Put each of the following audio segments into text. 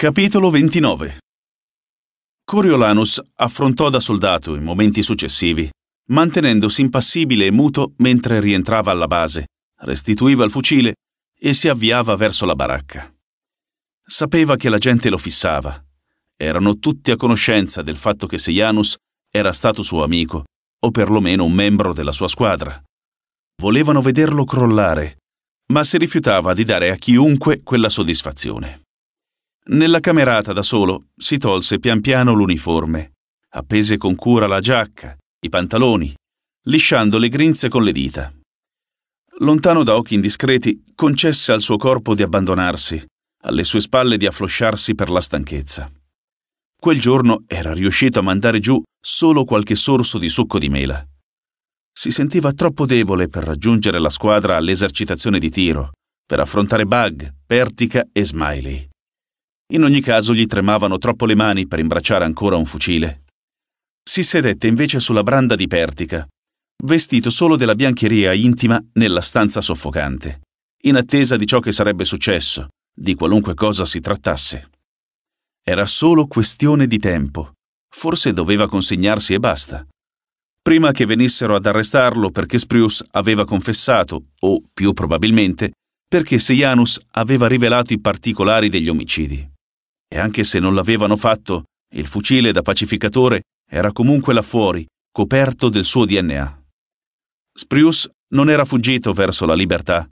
Capitolo 29 Coriolanus affrontò da soldato i momenti successivi, mantenendosi impassibile e muto mentre rientrava alla base, restituiva il fucile e si avviava verso la baracca. Sapeva che la gente lo fissava. Erano tutti a conoscenza del fatto che Sejanus era stato suo amico, o perlomeno un membro della sua squadra. Volevano vederlo crollare, ma si rifiutava di dare a chiunque quella soddisfazione. Nella camerata da solo si tolse pian piano l'uniforme, appese con cura la giacca, i pantaloni, lisciando le grinze con le dita. Lontano da occhi indiscreti, concesse al suo corpo di abbandonarsi, alle sue spalle di afflosciarsi per la stanchezza. Quel giorno era riuscito a mandare giù solo qualche sorso di succo di mela. Si sentiva troppo debole per raggiungere la squadra all'esercitazione di tiro, per affrontare Bug, Pertica e Smiley. In ogni caso gli tremavano troppo le mani per imbracciare ancora un fucile. Si sedette invece sulla branda di Pertica, vestito solo della biancheria intima nella stanza soffocante, in attesa di ciò che sarebbe successo, di qualunque cosa si trattasse. Era solo questione di tempo. Forse doveva consegnarsi e basta. Prima che venissero ad arrestarlo perché Sprius aveva confessato, o più probabilmente, perché Sejanus aveva rivelato i particolari degli omicidi e anche se non l'avevano fatto, il fucile da pacificatore era comunque là fuori, coperto del suo DNA. Sprius non era fuggito verso la libertà.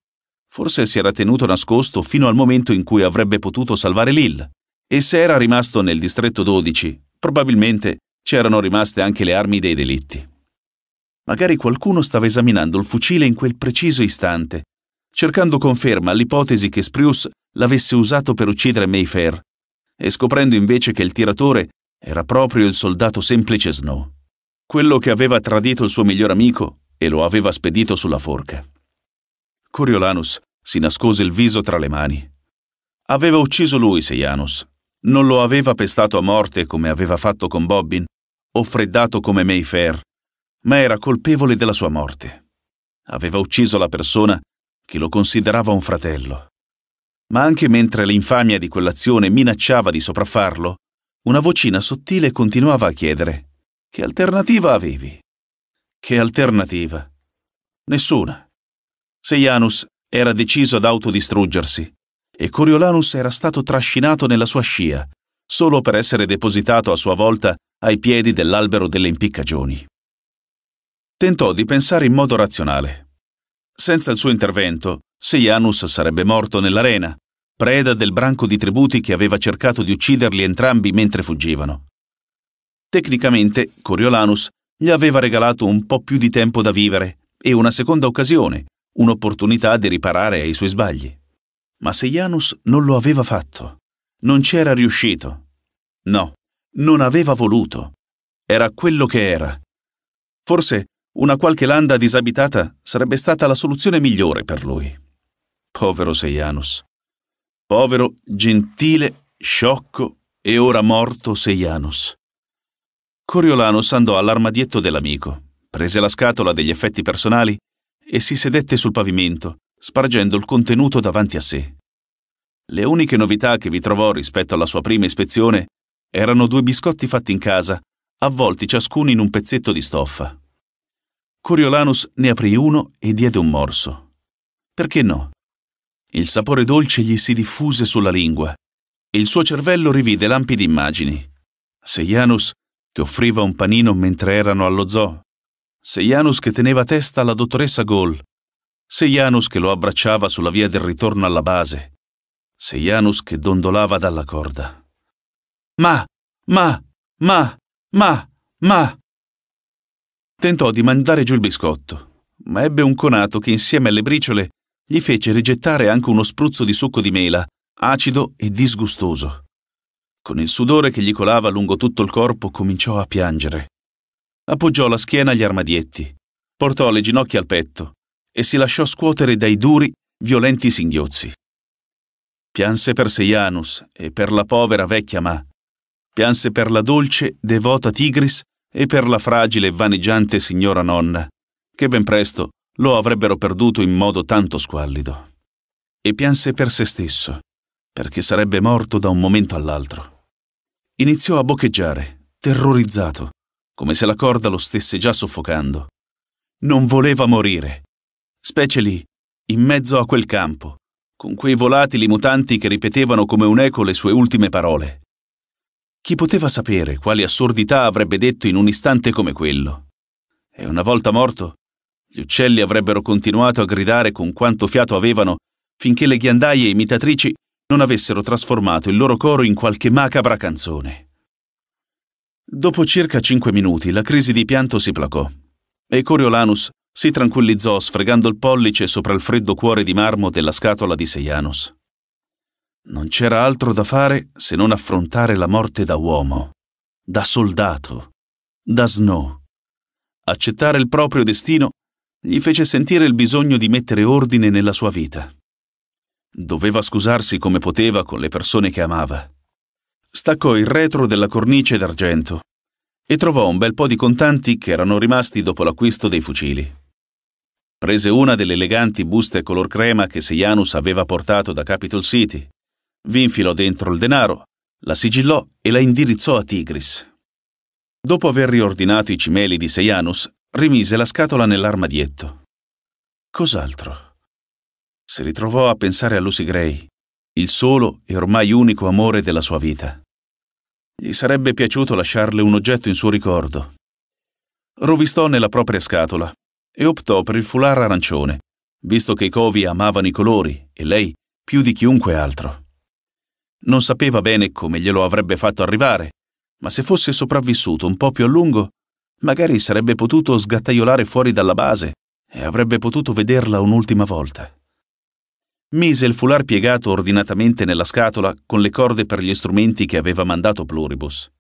Forse si era tenuto nascosto fino al momento in cui avrebbe potuto salvare Lil. E se era rimasto nel distretto 12, probabilmente c'erano rimaste anche le armi dei delitti. Magari qualcuno stava esaminando il fucile in quel preciso istante, cercando conferma all'ipotesi che Sprius l'avesse usato per uccidere Mayfair e scoprendo invece che il tiratore era proprio il soldato semplice Snow, quello che aveva tradito il suo miglior amico e lo aveva spedito sulla forca. Coriolanus si nascose il viso tra le mani. Aveva ucciso lui Seianus, non lo aveva pestato a morte come aveva fatto con Bobbin o freddato come Mayfair, ma era colpevole della sua morte. Aveva ucciso la persona che lo considerava un fratello. Ma anche mentre l'infamia di quell'azione minacciava di sopraffarlo, una vocina sottile continuava a chiedere Che alternativa avevi? Che alternativa? Nessuna. Seianus era deciso ad autodistruggersi e Coriolanus era stato trascinato nella sua scia, solo per essere depositato a sua volta ai piedi dell'albero delle impiccagioni. Tentò di pensare in modo razionale. Senza il suo intervento, se Janus sarebbe morto nell'arena, preda del branco di tributi che aveva cercato di ucciderli entrambi mentre fuggivano. Tecnicamente, Coriolanus gli aveva regalato un po' più di tempo da vivere e una seconda occasione, un'opportunità di riparare ai suoi sbagli. Ma se Janus non lo aveva fatto. Non c'era riuscito. No, non aveva voluto. Era quello che era. Forse una qualche landa disabitata sarebbe stata la soluzione migliore per lui povero Seianus. Povero, gentile, sciocco e ora morto Seianus. Coriolanus andò all'armadietto dell'amico, prese la scatola degli effetti personali e si sedette sul pavimento, spargendo il contenuto davanti a sé. Le uniche novità che vi trovò rispetto alla sua prima ispezione erano due biscotti fatti in casa, avvolti ciascuno in un pezzetto di stoffa. Coriolanus ne aprì uno e diede un morso. Perché no? Il sapore dolce gli si diffuse sulla lingua e il suo cervello rivide lampi di immagini. Sejanus che offriva un panino mentre erano allo zoo. Sejanus che teneva testa alla dottoressa Gol. Sejanus che lo abbracciava sulla via del ritorno alla base. Sejanus che dondolava dalla corda. Ma, ma, ma, ma, ma. Tentò di mandare giù il biscotto, ma ebbe un conato che insieme alle briciole gli fece rigettare anche uno spruzzo di succo di mela, acido e disgustoso. Con il sudore che gli colava lungo tutto il corpo cominciò a piangere. Appoggiò la schiena agli armadietti, portò le ginocchia al petto e si lasciò scuotere dai duri, violenti singhiozzi. Pianse per Seianus e per la povera vecchia Ma. Pianse per la dolce, devota Tigris e per la fragile e vaneggiante signora nonna, che ben presto lo avrebbero perduto in modo tanto squallido. E pianse per se stesso, perché sarebbe morto da un momento all'altro. Iniziò a boccheggiare, terrorizzato, come se la corda lo stesse già soffocando. Non voleva morire, specie lì, in mezzo a quel campo, con quei volatili mutanti che ripetevano come un eco le sue ultime parole. Chi poteva sapere quali assurdità avrebbe detto in un istante come quello? E una volta morto, gli uccelli avrebbero continuato a gridare con quanto fiato avevano finché le ghiandaie imitatrici non avessero trasformato il loro coro in qualche macabra canzone. Dopo circa cinque minuti la crisi di pianto si placò e Coriolanus si tranquillizzò sfregando il pollice sopra il freddo cuore di marmo della scatola di Seianus. Non c'era altro da fare se non affrontare la morte da uomo, da soldato, da snow. Accettare il proprio destino gli fece sentire il bisogno di mettere ordine nella sua vita. Doveva scusarsi come poteva con le persone che amava. Staccò il retro della cornice d'argento e trovò un bel po' di contanti che erano rimasti dopo l'acquisto dei fucili. Prese una delle eleganti buste color crema che Sejanus aveva portato da Capitol City, vi infilò dentro il denaro, la sigillò e la indirizzò a Tigris. Dopo aver riordinato i cimeli di Sejanus, rimise la scatola nell'armadietto. Cos'altro? Si ritrovò a pensare a Lucy Gray, il solo e ormai unico amore della sua vita. Gli sarebbe piaciuto lasciarle un oggetto in suo ricordo. Rovistò nella propria scatola e optò per il foulard arancione, visto che i covi amavano i colori e lei più di chiunque altro. Non sapeva bene come glielo avrebbe fatto arrivare, ma se fosse sopravvissuto un po' più a lungo, Magari sarebbe potuto sgattaiolare fuori dalla base e avrebbe potuto vederla un'ultima volta. Mise il foulard piegato ordinatamente nella scatola con le corde per gli strumenti che aveva mandato Pluribus.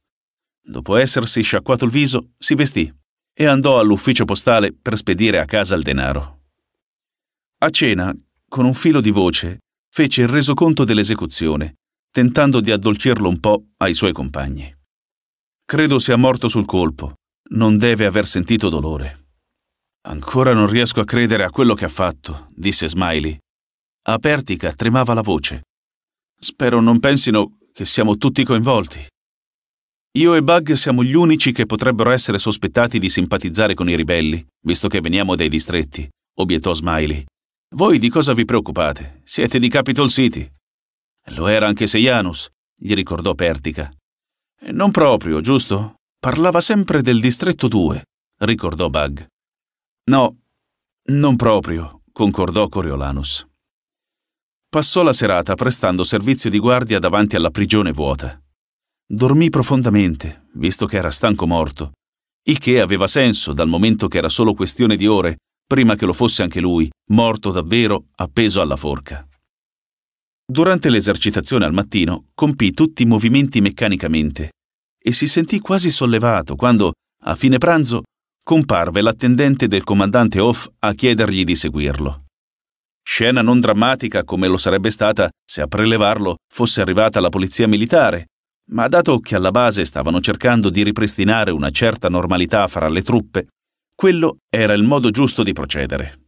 Dopo essersi sciacquato il viso, si vestì e andò all'ufficio postale per spedire a casa il denaro. A cena, con un filo di voce, fece il resoconto dell'esecuzione, tentando di addolcirlo un po' ai suoi compagni. Credo sia morto sul colpo, non deve aver sentito dolore. Ancora non riesco a credere a quello che ha fatto, disse Smiley. A Pertica tremava la voce. Spero non pensino che siamo tutti coinvolti. Io e Bug siamo gli unici che potrebbero essere sospettati di simpatizzare con i ribelli, visto che veniamo dai distretti, obiettò Smiley. Voi di cosa vi preoccupate? Siete di Capitol City. Lo era anche Seianus, gli ricordò Pertica. Non proprio, giusto? parlava sempre del distretto 2, ricordò Bug. No, non proprio, concordò Coriolanus. Passò la serata prestando servizio di guardia davanti alla prigione vuota. Dormì profondamente, visto che era stanco morto, il che aveva senso dal momento che era solo questione di ore prima che lo fosse anche lui, morto davvero, appeso alla forca. Durante l'esercitazione al mattino compì tutti i movimenti meccanicamente, e si sentì quasi sollevato quando, a fine pranzo, comparve l'attendente del comandante Hoff a chiedergli di seguirlo. Scena non drammatica come lo sarebbe stata se a prelevarlo fosse arrivata la polizia militare, ma dato che alla base stavano cercando di ripristinare una certa normalità fra le truppe, quello era il modo giusto di procedere.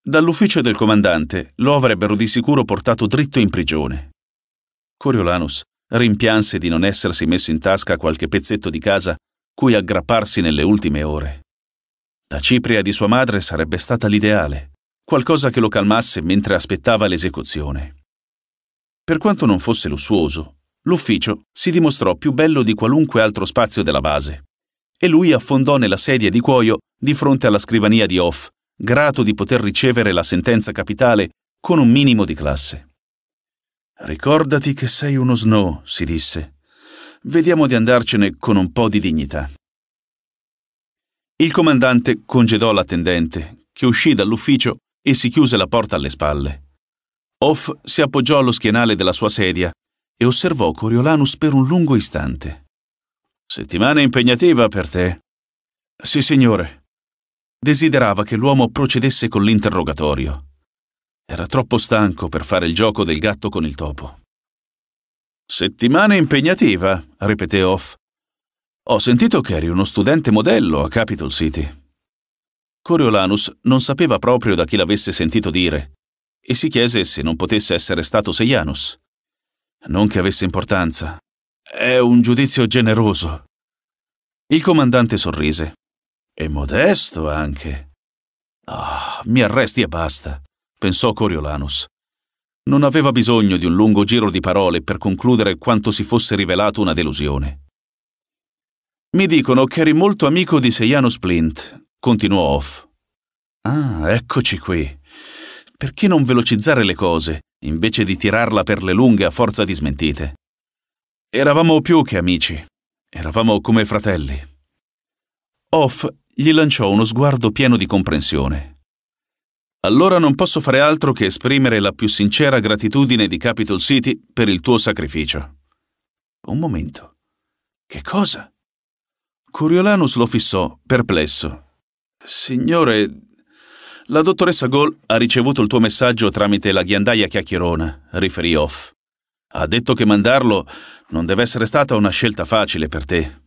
Dall'ufficio del comandante lo avrebbero di sicuro portato dritto in prigione. Coriolanus rimpianse di non essersi messo in tasca qualche pezzetto di casa cui aggrapparsi nelle ultime ore. La cipria di sua madre sarebbe stata l'ideale, qualcosa che lo calmasse mentre aspettava l'esecuzione. Per quanto non fosse lussuoso, l'ufficio si dimostrò più bello di qualunque altro spazio della base e lui affondò nella sedia di cuoio di fronte alla scrivania di Hoff, grato di poter ricevere la sentenza capitale con un minimo di classe. Ricordati che sei uno Snow, si disse. Vediamo di andarcene con un po' di dignità. Il comandante congedò l'attendente, che uscì dall'ufficio e si chiuse la porta alle spalle. Off si appoggiò allo schienale della sua sedia e osservò Coriolanus per un lungo istante. Settimana impegnativa per te. Sì, signore. Desiderava che l'uomo procedesse con l'interrogatorio. Era troppo stanco per fare il gioco del gatto con il topo. Settimana impegnativa, ripeté Off. Ho sentito che eri uno studente modello a Capitol City. Coriolanus non sapeva proprio da chi l'avesse sentito dire e si chiese se non potesse essere stato Seianus. Non che avesse importanza. È un giudizio generoso. Il comandante sorrise. E modesto anche. oh, mi arresti e basta pensò Coriolanus. Non aveva bisogno di un lungo giro di parole per concludere quanto si fosse rivelato una delusione. Mi dicono che eri molto amico di Seiano Splint, continuò Off. Ah, eccoci qui. Perché non velocizzare le cose, invece di tirarla per le lunghe a forza di smentite? Eravamo più che amici, eravamo come fratelli. Off gli lanciò uno sguardo pieno di comprensione allora non posso fare altro che esprimere la più sincera gratitudine di Capital City per il tuo sacrificio. Un momento. Che cosa? Coriolanus lo fissò, perplesso. Signore, la dottoressa Gol ha ricevuto il tuo messaggio tramite la ghiandaia chiacchierona, riferì Off. Ha detto che mandarlo non deve essere stata una scelta facile per te.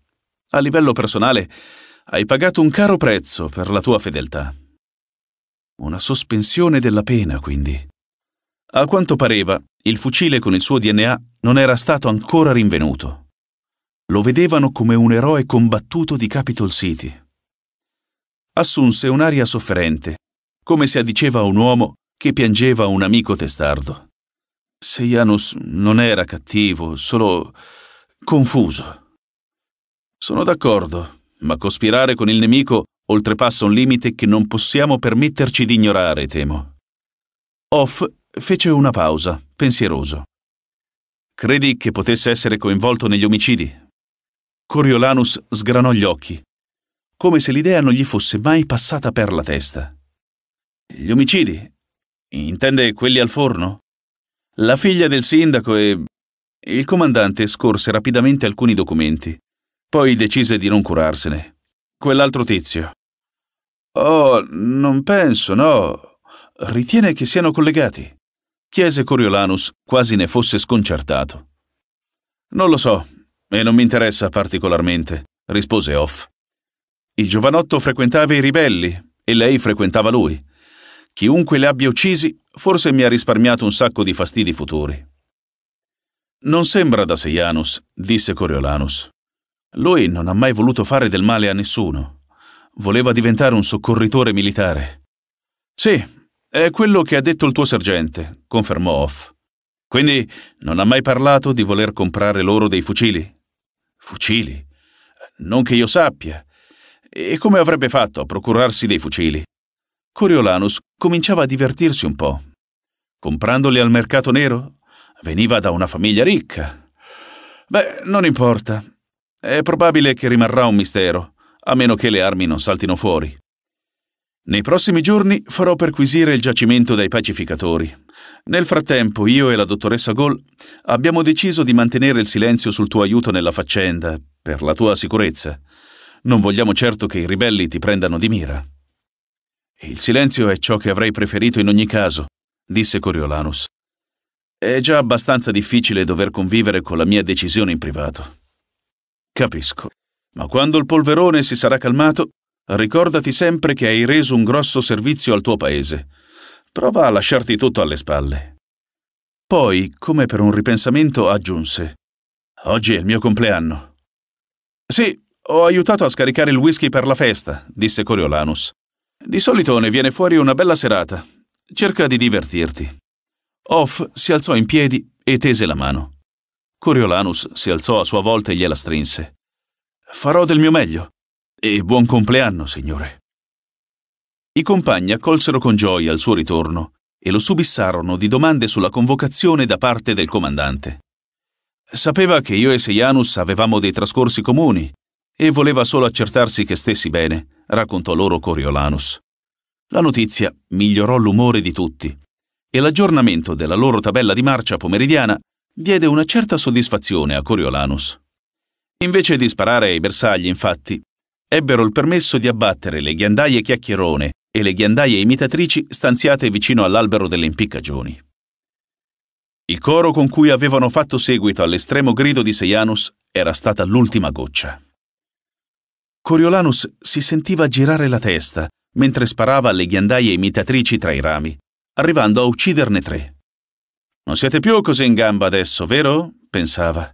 A livello personale, hai pagato un caro prezzo per la tua fedeltà. Una sospensione della pena, quindi. A quanto pareva, il fucile con il suo DNA non era stato ancora rinvenuto. Lo vedevano come un eroe combattuto di Capitol City. Assunse un'aria sofferente, come se diceva a un uomo che piangeva un amico testardo. Seianus non era cattivo, solo confuso. Sono d'accordo, ma cospirare con il nemico oltrepassa un limite che non possiamo permetterci di ignorare, temo. Off fece una pausa, pensieroso. Credi che potesse essere coinvolto negli omicidi? Coriolanus sgranò gli occhi, come se l'idea non gli fosse mai passata per la testa. Gli omicidi? Intende quelli al forno? La figlia del sindaco e... Il comandante scorse rapidamente alcuni documenti, poi decise di non curarsene. Quell'altro tizio. Oh, non penso, no. Ritiene che siano collegati? chiese Coriolanus, quasi ne fosse sconcertato. Non lo so, e non mi interessa particolarmente, rispose Hoff. Il giovanotto frequentava i ribelli e lei frequentava lui. Chiunque li abbia uccisi, forse mi ha risparmiato un sacco di fastidi futuri. Non sembra da Seianus, disse Coriolanus. Lui non ha mai voluto fare del male a nessuno. Voleva diventare un soccorritore militare. Sì, è quello che ha detto il tuo sergente, confermò Off. Quindi non ha mai parlato di voler comprare loro dei fucili? Fucili? Non che io sappia. E come avrebbe fatto a procurarsi dei fucili? Coriolanus cominciava a divertirsi un po'. Comprandoli al mercato nero? Veniva da una famiglia ricca. Beh, non importa. È probabile che rimarrà un mistero a meno che le armi non saltino fuori. Nei prossimi giorni farò perquisire il giacimento dai pacificatori. Nel frattempo, io e la dottoressa Gol abbiamo deciso di mantenere il silenzio sul tuo aiuto nella faccenda, per la tua sicurezza. Non vogliamo certo che i ribelli ti prendano di mira. Il silenzio è ciò che avrei preferito in ogni caso, disse Coriolanus. È già abbastanza difficile dover convivere con la mia decisione in privato. Capisco. Ma quando il polverone si sarà calmato, ricordati sempre che hai reso un grosso servizio al tuo paese. Prova a lasciarti tutto alle spalle. Poi, come per un ripensamento, aggiunse: Oggi è il mio compleanno. Sì, ho aiutato a scaricare il whisky per la festa, disse Coriolanus. Di solito ne viene fuori una bella serata. Cerca di divertirti. Off si alzò in piedi e tese la mano. Coriolanus si alzò a sua volta e gliela strinse. Farò del mio meglio. E buon compleanno, signore. I compagni accolsero con gioia il suo ritorno e lo subissarono di domande sulla convocazione da parte del comandante. Sapeva che io e Sejanus avevamo dei trascorsi comuni e voleva solo accertarsi che stessi bene, raccontò loro Coriolanus. La notizia migliorò l'umore di tutti e l'aggiornamento della loro tabella di marcia pomeridiana diede una certa soddisfazione a Coriolanus. Invece di sparare ai bersagli, infatti, ebbero il permesso di abbattere le ghiandaie chiacchierone e le ghiandaie imitatrici stanziate vicino all'albero delle impiccagioni. Il coro con cui avevano fatto seguito all'estremo grido di Sejanus era stata l'ultima goccia. Coriolanus si sentiva girare la testa mentre sparava alle ghiandaie imitatrici tra i rami, arrivando a ucciderne tre. Non siete più così in gamba adesso, vero? pensava.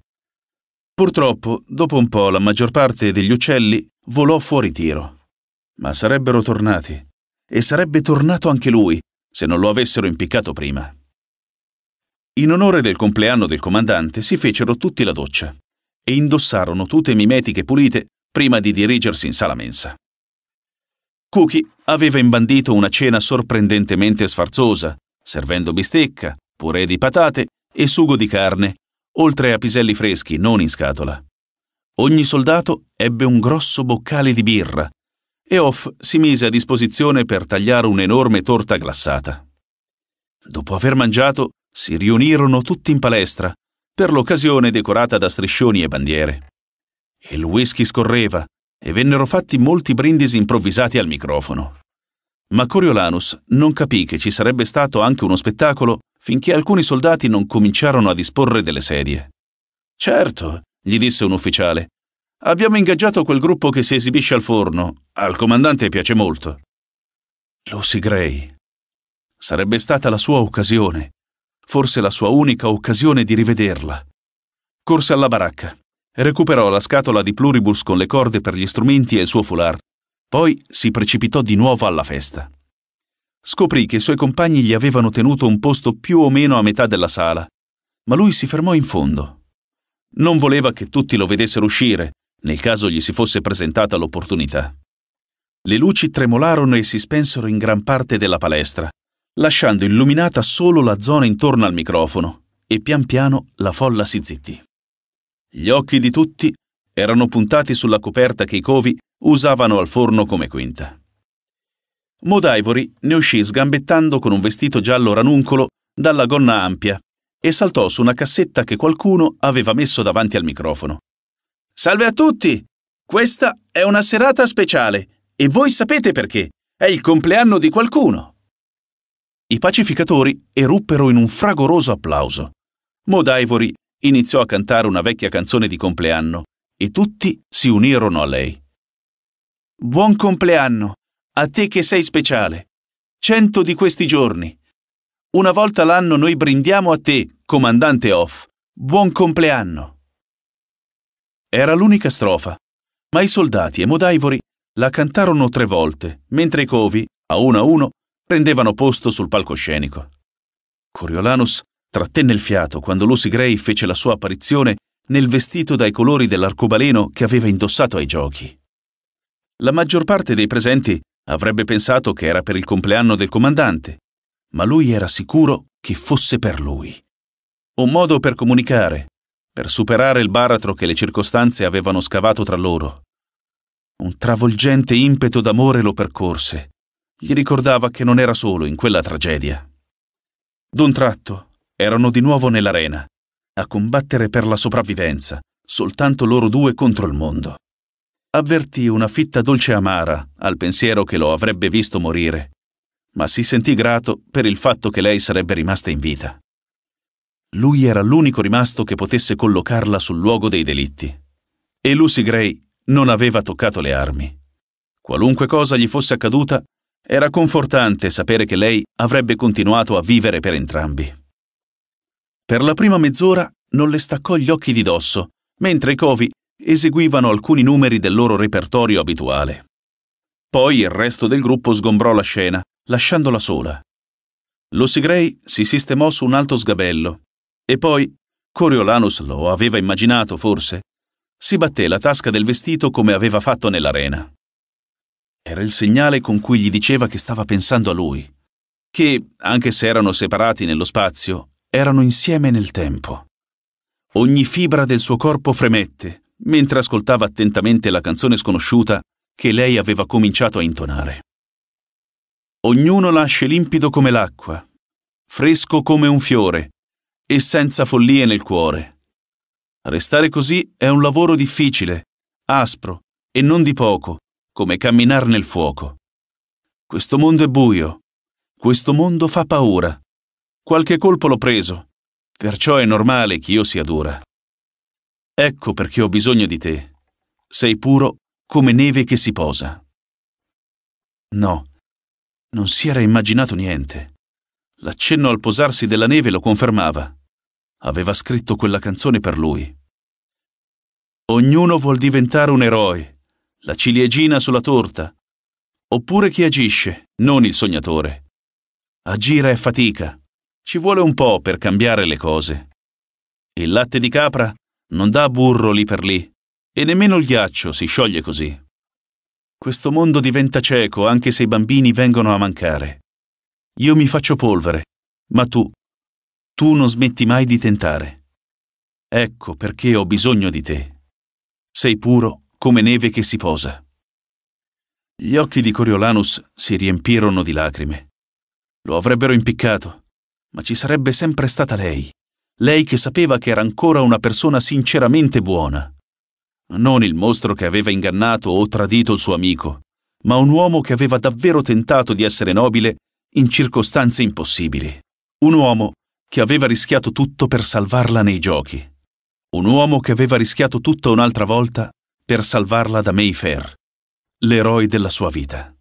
Purtroppo, dopo un po', la maggior parte degli uccelli volò fuori tiro. Ma sarebbero tornati. E sarebbe tornato anche lui, se non lo avessero impiccato prima. In onore del compleanno del comandante si fecero tutti la doccia e indossarono tute mimetiche pulite prima di dirigersi in sala mensa. Cookie aveva imbandito una cena sorprendentemente sfarzosa, servendo bistecca, purè di patate e sugo di carne oltre a piselli freschi, non in scatola. Ogni soldato ebbe un grosso boccale di birra e Off si mise a disposizione per tagliare un'enorme torta glassata. Dopo aver mangiato, si riunirono tutti in palestra, per l'occasione decorata da striscioni e bandiere. Il whisky scorreva e vennero fatti molti brindisi improvvisati al microfono. Ma Coriolanus non capì che ci sarebbe stato anche uno spettacolo finché alcuni soldati non cominciarono a disporre delle sedie. Certo, gli disse un ufficiale, abbiamo ingaggiato quel gruppo che si esibisce al forno. Al comandante piace molto. Lucy Gray. Sarebbe stata la sua occasione, forse la sua unica occasione di rivederla. Corse alla baracca, recuperò la scatola di pluribus con le corde per gli strumenti e il suo foulard, poi si precipitò di nuovo alla festa scoprì che i suoi compagni gli avevano tenuto un posto più o meno a metà della sala, ma lui si fermò in fondo. Non voleva che tutti lo vedessero uscire, nel caso gli si fosse presentata l'opportunità. Le luci tremolarono e si spensero in gran parte della palestra, lasciando illuminata solo la zona intorno al microfono, e pian piano la folla si zittì. Gli occhi di tutti erano puntati sulla coperta che i covi usavano al forno come quinta. Modivori ne uscì sgambettando con un vestito giallo ranuncolo dalla gonna ampia e saltò su una cassetta che qualcuno aveva messo davanti al microfono. Salve a tutti! Questa è una serata speciale e voi sapete perché. È il compleanno di qualcuno. I pacificatori eruppero in un fragoroso applauso. Modivori iniziò a cantare una vecchia canzone di compleanno e tutti si unirono a lei. Buon compleanno! A te che sei speciale. Cento di questi giorni. Una volta l'anno noi brindiamo a te, comandante Off. Buon compleanno. Era l'unica strofa, ma i soldati e Modaivori la cantarono tre volte, mentre i covi, a uno a uno, prendevano posto sul palcoscenico. Coriolanus trattenne il fiato quando Lucy Gray fece la sua apparizione nel vestito dai colori dell'arcobaleno che aveva indossato ai giochi. La maggior parte dei presenti Avrebbe pensato che era per il compleanno del comandante, ma lui era sicuro che fosse per lui. Un modo per comunicare, per superare il baratro che le circostanze avevano scavato tra loro. Un travolgente impeto d'amore lo percorse. Gli ricordava che non era solo in quella tragedia. D'un tratto erano di nuovo nell'arena, a combattere per la sopravvivenza, soltanto loro due contro il mondo avvertì una fitta dolce amara al pensiero che lo avrebbe visto morire, ma si sentì grato per il fatto che lei sarebbe rimasta in vita. Lui era l'unico rimasto che potesse collocarla sul luogo dei delitti. E Lucy Gray non aveva toccato le armi. Qualunque cosa gli fosse accaduta, era confortante sapere che lei avrebbe continuato a vivere per entrambi. Per la prima mezz'ora non le staccò gli occhi di dosso, mentre Covey eseguivano alcuni numeri del loro repertorio abituale. Poi il resto del gruppo sgombrò la scena, lasciandola sola. Lossi Gray si sistemò su un alto sgabello e poi, Coriolanus lo aveva immaginato forse, si batté la tasca del vestito come aveva fatto nell'arena. Era il segnale con cui gli diceva che stava pensando a lui, che, anche se erano separati nello spazio, erano insieme nel tempo. Ogni fibra del suo corpo fremette, mentre ascoltava attentamente la canzone sconosciuta che lei aveva cominciato a intonare. Ognuno nasce limpido come l'acqua, fresco come un fiore e senza follie nel cuore. Restare così è un lavoro difficile, aspro e non di poco, come camminare nel fuoco. Questo mondo è buio, questo mondo fa paura. Qualche colpo l'ho preso, perciò è normale che io sia dura. Ecco perché ho bisogno di te. Sei puro come neve che si posa. No, non si era immaginato niente. L'accenno al posarsi della neve lo confermava. Aveva scritto quella canzone per lui. Ognuno vuol diventare un eroe, la ciliegina sulla torta, oppure chi agisce, non il sognatore. Agire è fatica, ci vuole un po' per cambiare le cose. Il latte di capra non dà burro lì per lì. E nemmeno il ghiaccio si scioglie così. Questo mondo diventa cieco anche se i bambini vengono a mancare. Io mi faccio polvere, ma tu, tu non smetti mai di tentare. Ecco perché ho bisogno di te. Sei puro come neve che si posa. Gli occhi di Coriolanus si riempirono di lacrime. Lo avrebbero impiccato, ma ci sarebbe sempre stata lei lei che sapeva che era ancora una persona sinceramente buona. Non il mostro che aveva ingannato o tradito il suo amico, ma un uomo che aveva davvero tentato di essere nobile in circostanze impossibili. Un uomo che aveva rischiato tutto per salvarla nei giochi. Un uomo che aveva rischiato tutto un'altra volta per salvarla da Mayfair, l'eroe della sua vita.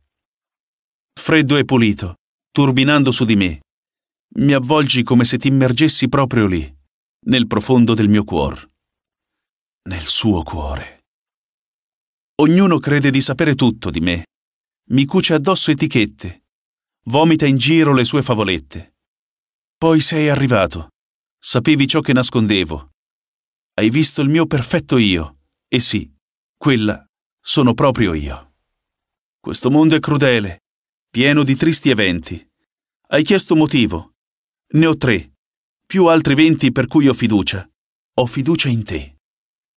Freddo e pulito, turbinando su di me, mi avvolgi come se ti immergessi proprio lì, nel profondo del mio cuore, nel suo cuore. Ognuno crede di sapere tutto di me, mi cuce addosso etichette, vomita in giro le sue favolette. Poi sei arrivato, sapevi ciò che nascondevo. Hai visto il mio perfetto io, e sì, quella sono proprio io. Questo mondo è crudele, pieno di tristi eventi. Hai chiesto motivo, ne ho tre, più altri venti per cui ho fiducia. Ho fiducia in te.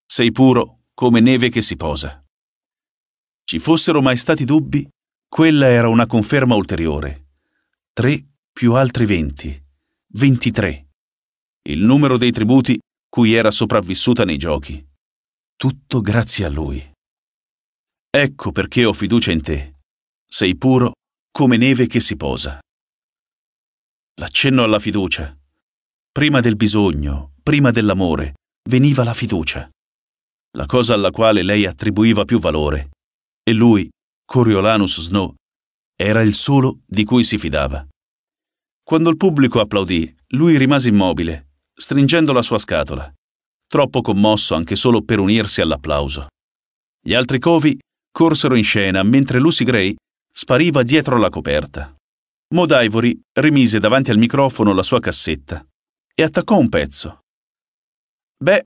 Sei puro come neve che si posa. Ci fossero mai stati dubbi, quella era una conferma ulteriore. Tre più altri venti. Ventitré. Il numero dei tributi cui era sopravvissuta nei giochi. Tutto grazie a lui. Ecco perché ho fiducia in te. Sei puro come neve che si posa l'accenno alla fiducia. Prima del bisogno, prima dell'amore, veniva la fiducia, la cosa alla quale lei attribuiva più valore. E lui, Coriolanus Snow, era il solo di cui si fidava. Quando il pubblico applaudì, lui rimase immobile, stringendo la sua scatola, troppo commosso anche solo per unirsi all'applauso. Gli altri covi corsero in scena mentre Lucy Gray spariva dietro la coperta. Mod Ivory rimise davanti al microfono la sua cassetta e attaccò un pezzo. Beh,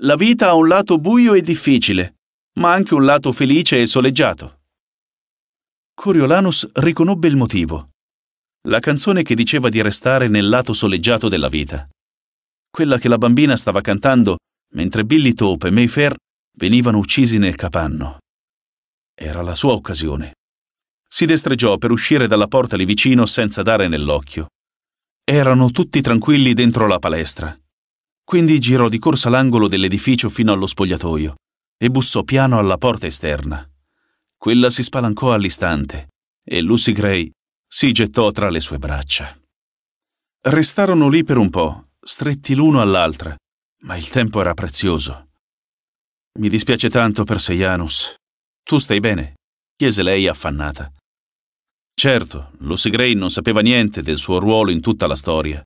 la vita ha un lato buio e difficile, ma anche un lato felice e soleggiato. Coriolanus riconobbe il motivo. La canzone che diceva di restare nel lato soleggiato della vita. Quella che la bambina stava cantando mentre Billy Tope e Mayfair venivano uccisi nel capanno. Era la sua occasione si destreggiò per uscire dalla porta lì vicino senza dare nell'occhio. Erano tutti tranquilli dentro la palestra. Quindi girò di corsa l'angolo dell'edificio fino allo spogliatoio e bussò piano alla porta esterna. Quella si spalancò all'istante e Lucy Gray si gettò tra le sue braccia. Restarono lì per un po', stretti l'uno all'altra, ma il tempo era prezioso. Mi dispiace tanto per Seianus. Tu stai bene? chiese lei affannata. Certo, Lucy Gray non sapeva niente del suo ruolo in tutta la storia.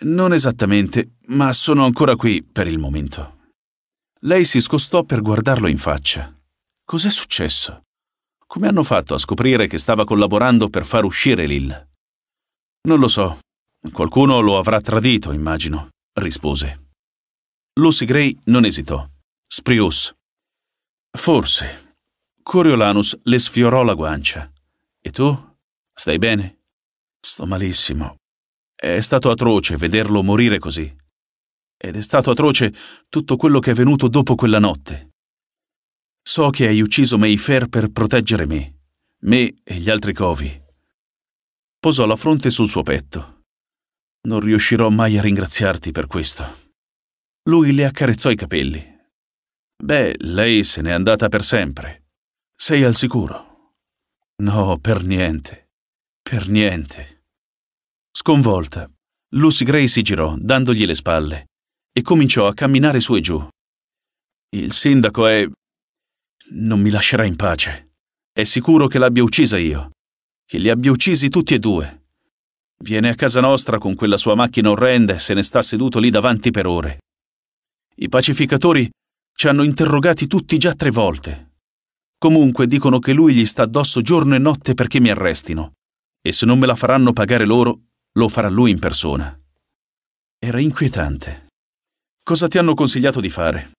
Non esattamente, ma sono ancora qui per il momento. Lei si scostò per guardarlo in faccia. Cos'è successo? Come hanno fatto a scoprire che stava collaborando per far uscire Lil? Non lo so. Qualcuno lo avrà tradito, immagino, rispose. Lucy Gray non esitò. Sprius. Forse. Coriolanus le sfiorò la guancia. E tu? Stai bene? Sto malissimo. È stato atroce vederlo morire così. Ed è stato atroce tutto quello che è venuto dopo quella notte. So che hai ucciso Mayfair per proteggere me, me e gli altri covi. Posò la fronte sul suo petto. Non riuscirò mai a ringraziarti per questo. Lui le accarezzò i capelli. Beh, lei se n'è andata per sempre. Sei al sicuro? No, per niente. Per niente. Sconvolta, Lucy Gray si girò, dandogli le spalle, e cominciò a camminare su e giù. Il sindaco è... non mi lascerà in pace. È sicuro che l'abbia uccisa io. Che li abbia uccisi tutti e due. Viene a casa nostra con quella sua macchina orrenda e se ne sta seduto lì davanti per ore. I pacificatori ci hanno interrogati tutti già tre volte. Comunque dicono che lui gli sta addosso giorno e notte perché mi arrestino e se non me la faranno pagare loro, lo farà lui in persona. Era inquietante. Cosa ti hanno consigliato di fare?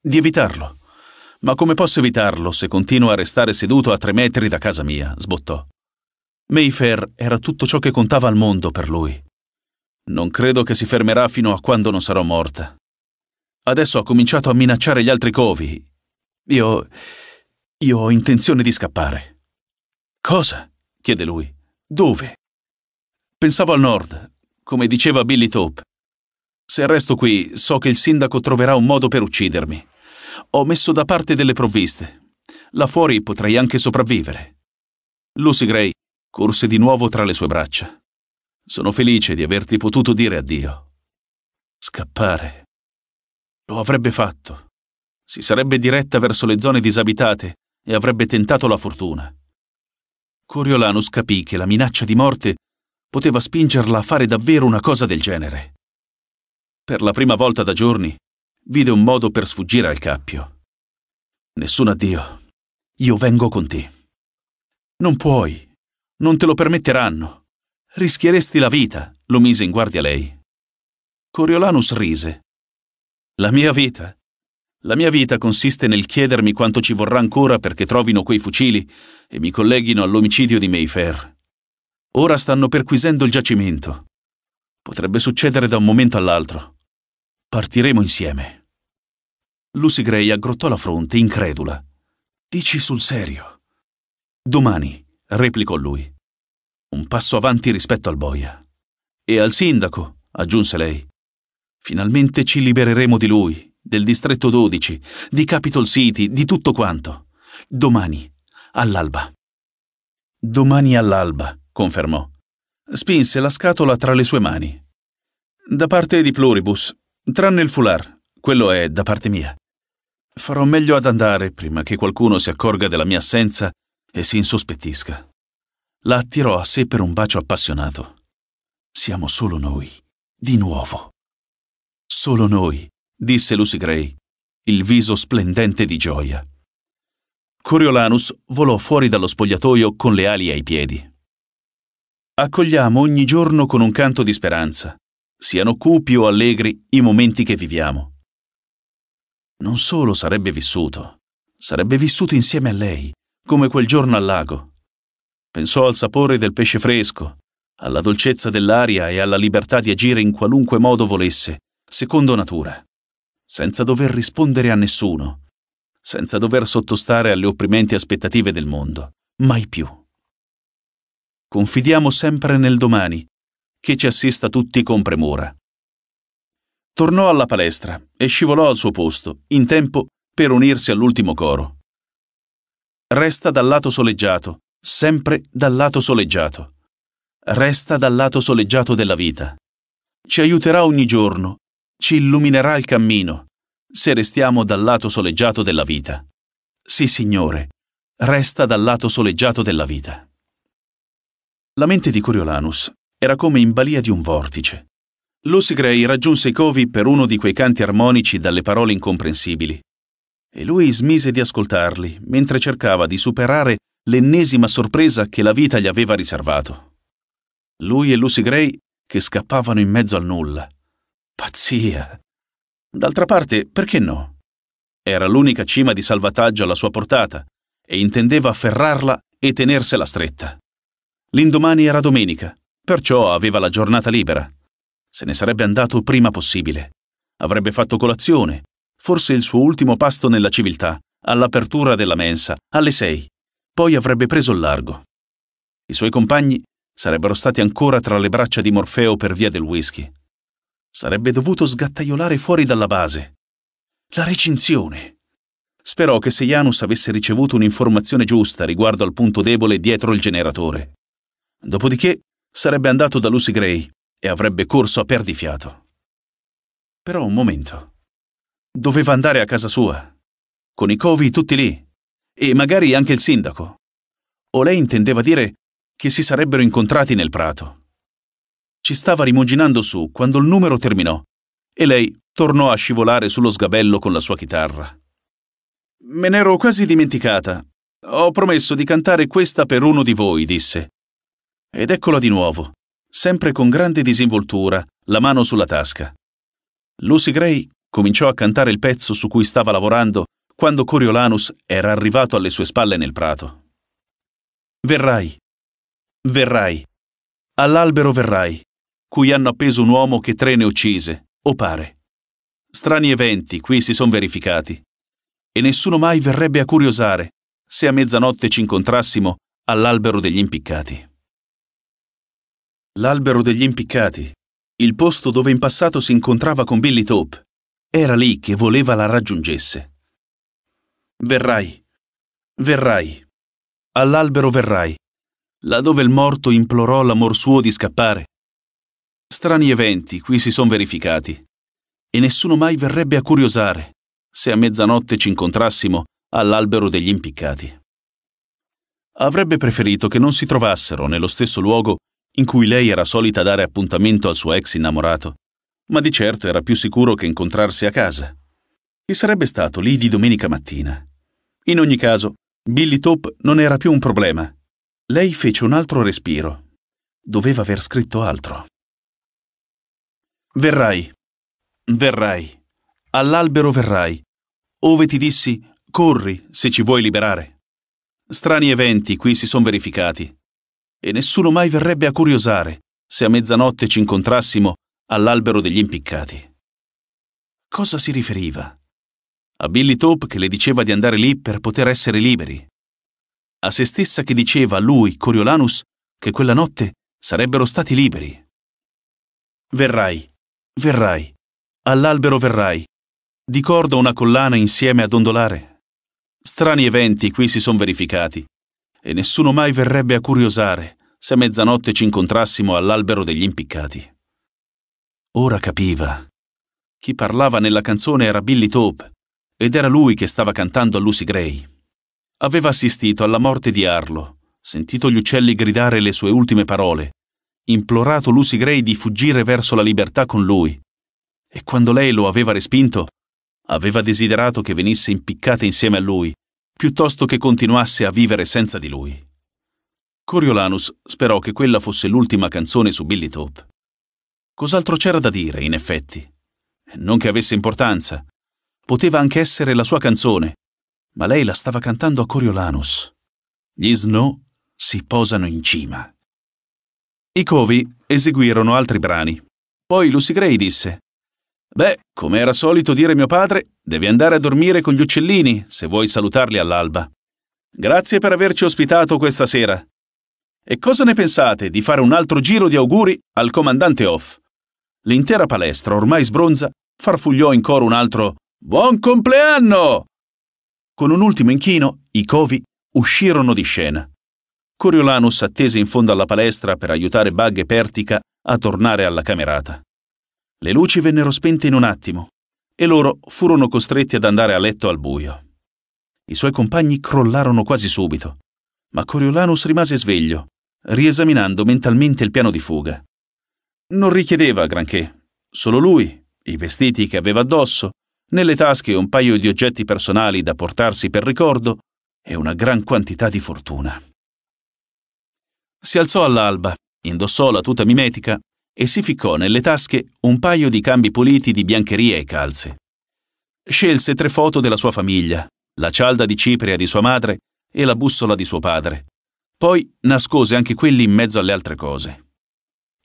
Di evitarlo. Ma come posso evitarlo se continuo a restare seduto a tre metri da casa mia? sbottò. Mayfair era tutto ciò che contava al mondo per lui. Non credo che si fermerà fino a quando non sarò morta. Adesso ha cominciato a minacciare gli altri covi. Io... io ho intenzione di scappare. Cosa? chiede lui. Dove? Pensavo al nord, come diceva Billy Taupe. Se resto qui, so che il sindaco troverà un modo per uccidermi. Ho messo da parte delle provviste. Là fuori potrei anche sopravvivere. Lucy Gray corse di nuovo tra le sue braccia. Sono felice di averti potuto dire addio. Scappare. Lo avrebbe fatto. Si sarebbe diretta verso le zone disabitate e avrebbe tentato la fortuna. Coriolanus capì che la minaccia di morte poteva spingerla a fare davvero una cosa del genere. Per la prima volta da giorni vide un modo per sfuggire al cappio. Nessun addio. Io vengo con te. Non puoi. Non te lo permetteranno. Rischieresti la vita, lo mise in guardia lei. Coriolanus rise. La mia vita? La mia vita consiste nel chiedermi quanto ci vorrà ancora perché trovino quei fucili e mi colleghino all'omicidio di Mayfair. Ora stanno perquisendo il giacimento. Potrebbe succedere da un momento all'altro. Partiremo insieme. Lucy Gray aggrottò la fronte, incredula. Dici sul serio? Domani, replicò lui. Un passo avanti rispetto al boia. E al sindaco, aggiunse lei. Finalmente ci libereremo di lui del distretto 12, di Capital City, di tutto quanto. Domani, all'alba. Domani all'alba, confermò. Spinse la scatola tra le sue mani. Da parte di Pluribus, tranne il foulard, quello è da parte mia. Farò meglio ad andare prima che qualcuno si accorga della mia assenza e si insospettisca. La attirò a sé per un bacio appassionato. Siamo solo noi, di nuovo. Solo noi, disse Lucy Gray, il viso splendente di gioia. Coriolanus volò fuori dallo spogliatoio con le ali ai piedi. Accogliamo ogni giorno con un canto di speranza, siano cupi o allegri i momenti che viviamo. Non solo sarebbe vissuto, sarebbe vissuto insieme a lei, come quel giorno al lago. Pensò al sapore del pesce fresco, alla dolcezza dell'aria e alla libertà di agire in qualunque modo volesse, secondo natura senza dover rispondere a nessuno, senza dover sottostare alle opprimenti aspettative del mondo, mai più. Confidiamo sempre nel domani, che ci assista tutti con premura. Tornò alla palestra e scivolò al suo posto, in tempo per unirsi all'ultimo coro. Resta dal lato soleggiato, sempre dal lato soleggiato. Resta dal lato soleggiato della vita. Ci aiuterà ogni giorno ci illuminerà il cammino, se restiamo dal lato soleggiato della vita. Sì, Signore, resta dal lato soleggiato della vita. La mente di Coriolanus era come in balia di un vortice. Lusigray raggiunse i covi per uno di quei canti armonici dalle parole incomprensibili. E lui smise di ascoltarli mentre cercava di superare l'ennesima sorpresa che la vita gli aveva riservato. Lui e Lucy Gray che scappavano in mezzo al nulla, Pazzia! D'altra parte, perché no? Era l'unica cima di salvataggio alla sua portata e intendeva afferrarla e tenersela stretta. L'indomani era domenica, perciò aveva la giornata libera. Se ne sarebbe andato prima possibile. Avrebbe fatto colazione, forse il suo ultimo pasto nella civiltà, all'apertura della mensa, alle sei. Poi avrebbe preso il largo. I suoi compagni sarebbero stati ancora tra le braccia di Morfeo per via del whisky. Sarebbe dovuto sgattaiolare fuori dalla base. La recinzione. Sperò che Seianus avesse ricevuto un'informazione giusta riguardo al punto debole dietro il generatore. Dopodiché sarebbe andato da Lucy Gray e avrebbe corso a perdifiato. Però un momento. Doveva andare a casa sua, con i covi tutti lì, e magari anche il sindaco. O lei intendeva dire che si sarebbero incontrati nel prato ci stava rimuginando su quando il numero terminò e lei tornò a scivolare sullo sgabello con la sua chitarra. Me n'ero quasi dimenticata. Ho promesso di cantare questa per uno di voi, disse. Ed eccola di nuovo, sempre con grande disinvoltura, la mano sulla tasca. Lucy Gray cominciò a cantare il pezzo su cui stava lavorando quando Coriolanus era arrivato alle sue spalle nel prato. Verrai, verrai, all'albero verrai, cui hanno appeso un uomo che tre ne uccise, o pare. Strani eventi qui si sono verificati. E nessuno mai verrebbe a curiosare se a mezzanotte ci incontrassimo all'albero degli impiccati. L'albero degli impiccati, il posto dove in passato si incontrava con Billy Taub, era lì che voleva la raggiungesse. Verrai, verrai, all'albero verrai, laddove il morto implorò l'amor suo di scappare, Strani eventi qui si sono verificati. E nessuno mai verrebbe a curiosare se a mezzanotte ci incontrassimo all'albero degli impiccati. Avrebbe preferito che non si trovassero nello stesso luogo in cui lei era solita dare appuntamento al suo ex innamorato, ma di certo era più sicuro che incontrarsi a casa. E sarebbe stato lì di domenica mattina? In ogni caso, Billy Top non era più un problema. Lei fece un altro respiro. Doveva aver scritto altro. Verrai, verrai, all'albero verrai, ove ti dissi corri se ci vuoi liberare. Strani eventi qui si sono verificati, e nessuno mai verrebbe a curiosare se a mezzanotte ci incontrassimo all'albero degli impiccati. Cosa si riferiva? A Billy Top che le diceva di andare lì per poter essere liberi. A se stessa che diceva a lui, Coriolanus, che quella notte sarebbero stati liberi. Verrai, Verrai, all'albero verrai, di corda una collana insieme ad ondolare. Strani eventi qui si son verificati, e nessuno mai verrebbe a curiosare se a mezzanotte ci incontrassimo all'albero degli impiccati. Ora capiva. Chi parlava nella canzone era Billy Taub, ed era lui che stava cantando a Lucy Gray. Aveva assistito alla morte di Arlo, sentito gli uccelli gridare le sue ultime parole implorato Lucy Gray di fuggire verso la libertà con lui, e quando lei lo aveva respinto, aveva desiderato che venisse impiccata insieme a lui, piuttosto che continuasse a vivere senza di lui. Coriolanus sperò che quella fosse l'ultima canzone su Billy Top. Cos'altro c'era da dire, in effetti? Non che avesse importanza. Poteva anche essere la sua canzone, ma lei la stava cantando a Coriolanus. Gli Snow si posano in cima. I Covi eseguirono altri brani. Poi Lucy Gray disse: Beh, come era solito dire mio padre, devi andare a dormire con gli uccellini se vuoi salutarli all'alba. Grazie per averci ospitato questa sera. E cosa ne pensate di fare un altro giro di auguri al comandante Hoff? L'intera palestra, ormai sbronza, farfugliò in coro un altro Buon compleanno! Con un ultimo inchino, i covi uscirono di scena. Coriolanus attese in fondo alla palestra per aiutare Bug e Pertica a tornare alla camerata. Le luci vennero spente in un attimo e loro furono costretti ad andare a letto al buio. I suoi compagni crollarono quasi subito, ma Coriolanus rimase sveglio, riesaminando mentalmente il piano di fuga. Non richiedeva granché, solo lui, i vestiti che aveva addosso, nelle tasche un paio di oggetti personali da portarsi per ricordo e una gran quantità di fortuna. Si alzò all'alba, indossò la tuta mimetica e si ficcò nelle tasche un paio di cambi puliti di biancheria e calze. Scelse tre foto della sua famiglia, la cialda di cipria di sua madre e la bussola di suo padre. Poi nascose anche quelli in mezzo alle altre cose.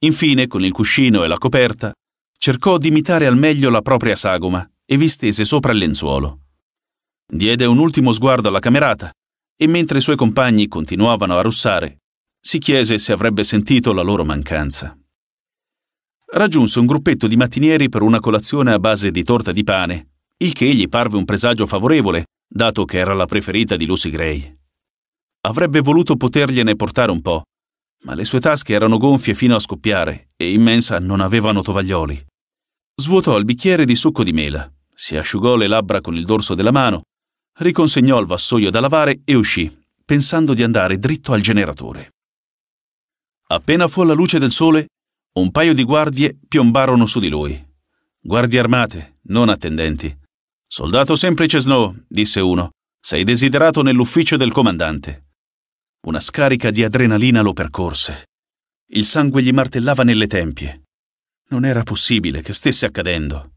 Infine, con il cuscino e la coperta, cercò di imitare al meglio la propria sagoma e vi stese sopra il lenzuolo. Diede un ultimo sguardo alla camerata e mentre i suoi compagni continuavano a russare, si chiese se avrebbe sentito la loro mancanza. Raggiunse un gruppetto di mattinieri per una colazione a base di torta di pane, il che gli parve un presagio favorevole, dato che era la preferita di Lucy Gray. Avrebbe voluto potergliene portare un po', ma le sue tasche erano gonfie fino a scoppiare e in mensa non avevano tovaglioli. Svuotò il bicchiere di succo di mela, si asciugò le labbra con il dorso della mano, riconsegnò il vassoio da lavare e uscì, pensando di andare dritto al generatore. Appena fu alla luce del sole, un paio di guardie piombarono su di lui. Guardie armate, non attendenti. Soldato semplice Snow, disse uno, sei desiderato nell'ufficio del comandante. Una scarica di adrenalina lo percorse. Il sangue gli martellava nelle tempie. Non era possibile che stesse accadendo.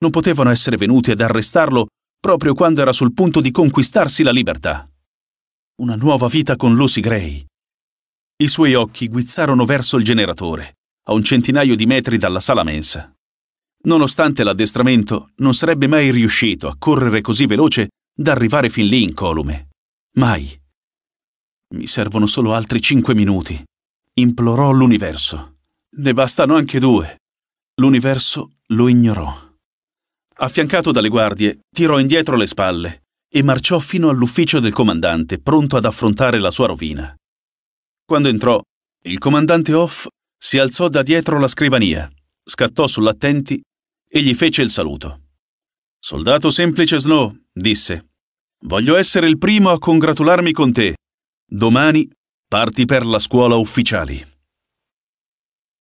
Non potevano essere venuti ad arrestarlo proprio quando era sul punto di conquistarsi la libertà. Una nuova vita con Lucy Gray. I suoi occhi guizzarono verso il generatore, a un centinaio di metri dalla sala mensa. Nonostante l'addestramento, non sarebbe mai riuscito a correre così veloce da arrivare fin lì incolume. Mai. Mi servono solo altri cinque minuti, implorò l'universo. Ne bastano anche due. L'universo lo ignorò. Affiancato dalle guardie, tirò indietro le spalle e marciò fino all'ufficio del comandante, pronto ad affrontare la sua rovina. Quando entrò, il comandante Hoff si alzò da dietro la scrivania, scattò sull'attenti e gli fece il saluto. Soldato semplice Snow, disse, voglio essere il primo a congratularmi con te. Domani parti per la scuola ufficiali.